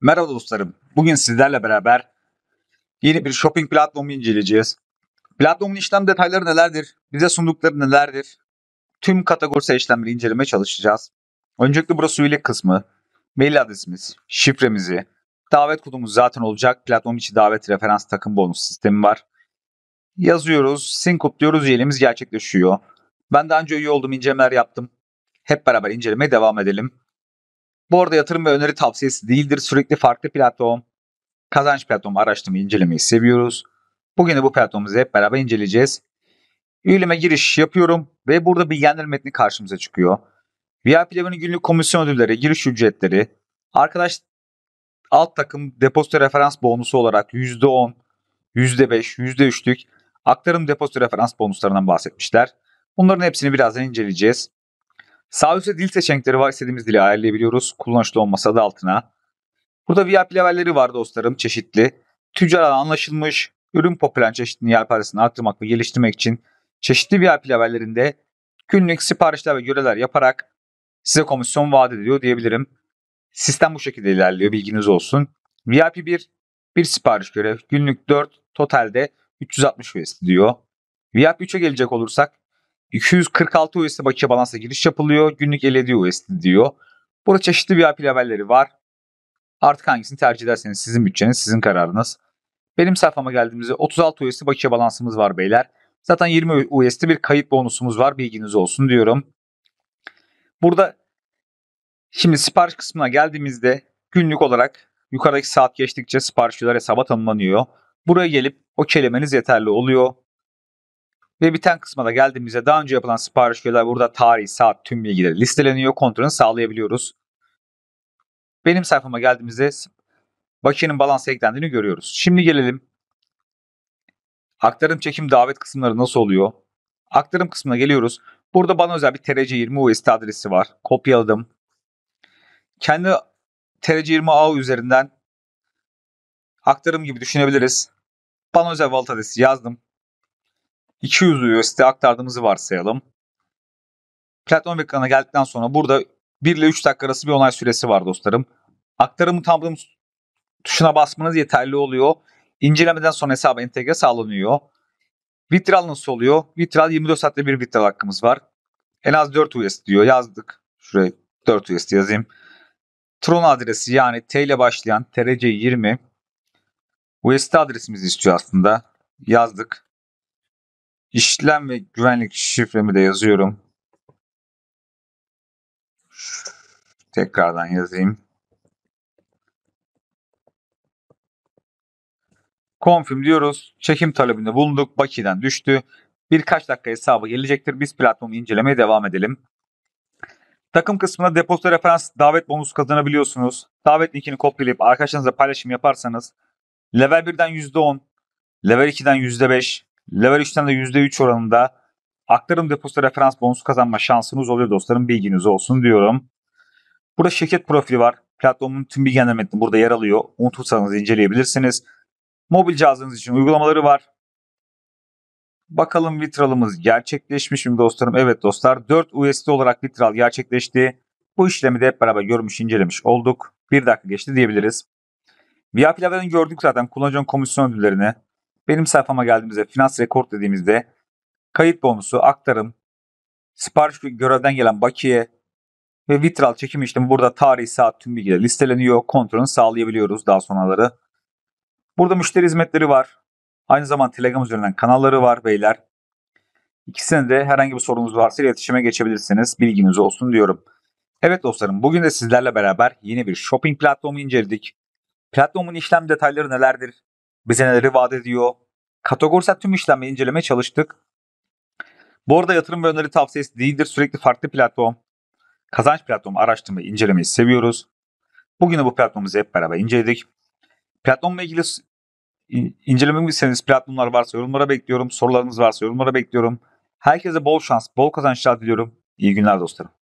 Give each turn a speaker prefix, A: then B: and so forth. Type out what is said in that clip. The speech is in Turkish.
A: Merhaba dostlarım. Bugün sizlerle beraber yeni bir shopping platformu inceleyeceğiz. Platformun işlem detayları nelerdir? Bize sundukları nelerdir? Tüm kategorisi işlemleri incelemeye çalışacağız. Öncelikle burası üyelik kısmı. Mail adresimiz, şifremizi, davet kodumuz zaten olacak. Platform içi davet referans takım bonus sistemi var. Yazıyoruz, sync diyoruz, üyeliğimiz gerçekleşiyor. Ben daha önce üye olduğum incelemeler yaptım. Hep beraber incelemeye devam edelim. Bu arada yatırım ve öneri tavsiyesi değildir. Sürekli farklı platform, kazanç platformu araştırmayı incelemeyi seviyoruz. Bugün de bu platformumuzu hep beraber inceleyeceğiz. Üyeleme giriş yapıyorum ve burada bilgilendirme metni karşımıza çıkıyor. VIP'lerin günlük komisyon ödülleri, giriş ücretleri, arkadaş alt takım depozito referans bonusu olarak %10, %5, %3'lük aktarım depozito referans bonuslarından bahsetmişler. Bunların hepsini birazdan inceleyeceğiz. Sağ üstte dil seçenekleri var. İstediğimiz dili ayarlayabiliyoruz. Kullanışlı olmasa da altına. Burada VIP levelleri var dostlarım çeşitli. Tüccar anlaşılmış ürün popüler çeşitini yelpazesini arttırmak ve geliştirmek için çeşitli VIP levellerinde günlük siparişler ve göreler yaparak size komisyon vaat ediyor diyebilirim. Sistem bu şekilde ilerliyor bilginiz olsun. VIP 1 bir sipariş görev günlük 4 totalde 360 üyesi diyor. VIP 3'e gelecek olursak 246 USD bakıya balansa giriş yapılıyor. Günlük 57 e USD diyor. Burada çeşitli bir VIP levelleri var. Artık hangisini tercih ederseniz sizin bütçeniz, sizin kararınız. Benim sayfama geldiğimizde 36 USD bakıya balansımız var beyler. Zaten 20 USD bir kayıt bonusumuz var. Bilginiz olsun diyorum. Burada şimdi sipariş kısmına geldiğimizde günlük olarak yukarıdaki saat geçtikçe siparişçiler hesaba tanımlanıyor. Buraya gelip o kelimeniz yeterli oluyor. Ve biten kısma da geldiğimizde daha önce yapılan sipariş üyeler burada tarih, saat, tüm bilgileri listeleniyor. Kontrolünü sağlayabiliyoruz. Benim sayfama geldiğimizde bakiyenin balans eklendiğini görüyoruz. Şimdi gelelim aktarım çekim davet kısımları nasıl oluyor? Aktarım kısmına geliyoruz. Burada bana özel bir TRC20 USD adresi var. Kopyaladım. Kendi TRC20A üzerinden aktarım gibi düşünebiliriz. Bana özel wallet adresi yazdım. 200 USD aktardığımızı varsayalım. Platon ekrana geldikten sonra burada 1 ile 3 dakika arası bir onay süresi var dostlarım. Aktarımı tamamladım tuşuna basmanız yeterli oluyor. İncelemeden sonra hesaba entegre sağlanıyor. Vitral nasıl oluyor? Vitral 24 saatte bir vitral hakkımız var. En az 4 USD diyor. Yazdık. Şuraya 4 USD yazayım. Tron adresi yani T ile başlayan TRC20 USD adresimizi istiyor aslında. Yazdık. İşlem ve güvenlik şifremi de yazıyorum. Tekrardan yazayım. Confirm diyoruz. Çekim talebinde bulunduk. Baki'den düştü. Birkaç dakika hesabı gelecektir. Biz platformu incelemeye devam edelim. Takım kısmına depozito referans davet bonusu kazanabiliyorsunuz. Davet linkini kopyalayıp arkadaşlarınızla paylaşım yaparsanız level 1'den %10, level 2'den %5, Level 3'ten de %3 oranında aktarım deposu referans bonusu kazanma şansınız oluyor dostlarım. Bilginiz olsun diyorum. Burada şirket profili var. Platformun tüm bilgilendirme metni burada yer alıyor. Unutursanız inceleyebilirsiniz. Mobil cihazınız için uygulamaları var. Bakalım vitralımız gerçekleşmiş mi dostlarım? Evet dostlar 4 USD olarak vitral gerçekleşti. Bu işlemi de hep beraber görmüş incelemiş olduk. Bir dakika geçti diyebiliriz. VIP'lerden gördük zaten kullanıcının komisyon ödüllerini, benim sayfama geldiğimizde finans rekor dediğimizde kayıt bonusu, aktarım, sipariş görevden gelen bakiye ve vitral çekim işlemi burada tarih, saat, tüm bilgiler listeleniyor. Kontrolünü sağlayabiliyoruz daha sonraları. Burada müşteri hizmetleri var. Aynı zamanda Telegram üzerinden kanalları var beyler. İkisine de herhangi bir sorunuz varsa iletişime geçebilirsiniz. Bilginiz olsun diyorum. Evet dostlarım bugün de sizlerle beraber yeni bir shopping platformu inceledik. Platformun işlem detayları nelerdir? Bize neleri vaat ediyor? Kategorisel tüm işlemi inceleme çalıştık. Bu arada yatırım ve öneri tavsiyesi değildir. Sürekli farklı platform, kazanç platformu araştırmayı, incelemeyi seviyoruz. Bugün de bu platformumuzu hep beraber inceledik. Platformla ilgili incelememiz platformlar varsa yorumlara bekliyorum. Sorularınız varsa yorumlara bekliyorum. Herkese bol şans, bol kazançlar diliyorum. İyi günler dostlarım.